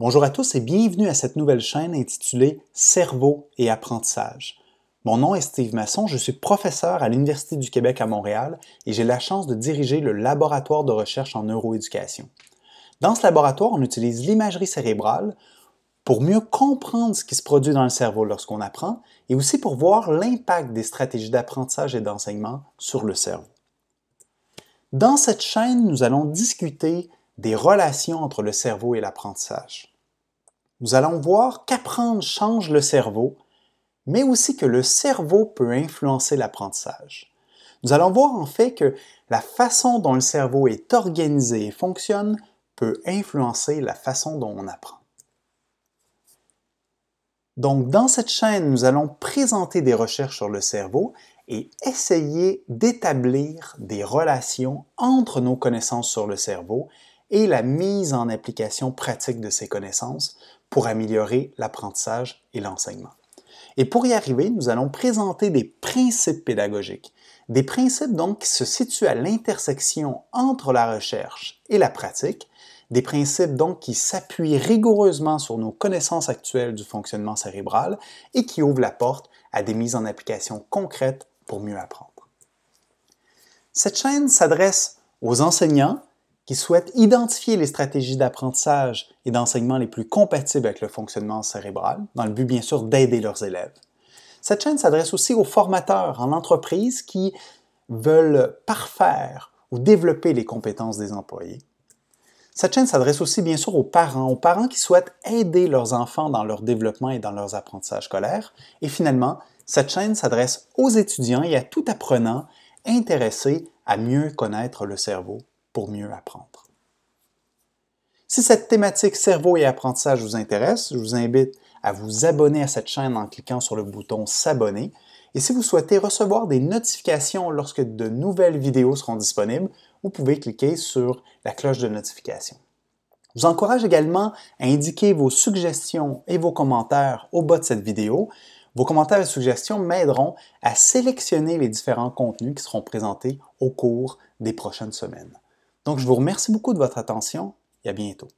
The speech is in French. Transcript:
Bonjour à tous et bienvenue à cette nouvelle chaîne intitulée Cerveau et apprentissage. Mon nom est Steve Masson, je suis professeur à l'Université du Québec à Montréal et j'ai la chance de diriger le laboratoire de recherche en neuroéducation. Dans ce laboratoire, on utilise l'imagerie cérébrale pour mieux comprendre ce qui se produit dans le cerveau lorsqu'on apprend et aussi pour voir l'impact des stratégies d'apprentissage et d'enseignement sur le cerveau. Dans cette chaîne, nous allons discuter des relations entre le cerveau et l'apprentissage. Nous allons voir qu'apprendre change le cerveau, mais aussi que le cerveau peut influencer l'apprentissage. Nous allons voir en fait que la façon dont le cerveau est organisé et fonctionne peut influencer la façon dont on apprend. Donc dans cette chaîne, nous allons présenter des recherches sur le cerveau et essayer d'établir des relations entre nos connaissances sur le cerveau et la mise en application pratique de ces connaissances pour améliorer l'apprentissage et l'enseignement. Et pour y arriver, nous allons présenter des principes pédagogiques, des principes donc qui se situent à l'intersection entre la recherche et la pratique, des principes donc qui s'appuient rigoureusement sur nos connaissances actuelles du fonctionnement cérébral et qui ouvrent la porte à des mises en application concrètes pour mieux apprendre. Cette chaîne s'adresse aux enseignants, qui souhaitent identifier les stratégies d'apprentissage et d'enseignement les plus compatibles avec le fonctionnement cérébral, dans le but bien sûr d'aider leurs élèves. Cette chaîne s'adresse aussi aux formateurs en entreprise qui veulent parfaire ou développer les compétences des employés. Cette chaîne s'adresse aussi bien sûr aux parents, aux parents qui souhaitent aider leurs enfants dans leur développement et dans leurs apprentissages scolaires. Et finalement, cette chaîne s'adresse aux étudiants et à tout apprenant intéressé à mieux connaître le cerveau mieux apprendre. Si cette thématique cerveau et apprentissage vous intéresse, je vous invite à vous abonner à cette chaîne en cliquant sur le bouton S'abonner. Et si vous souhaitez recevoir des notifications lorsque de nouvelles vidéos seront disponibles, vous pouvez cliquer sur la cloche de notification. Je vous encourage également à indiquer vos suggestions et vos commentaires au bas de cette vidéo. Vos commentaires et suggestions m'aideront à sélectionner les différents contenus qui seront présentés au cours des prochaines semaines. Donc, je vous remercie beaucoup de votre attention et à bientôt.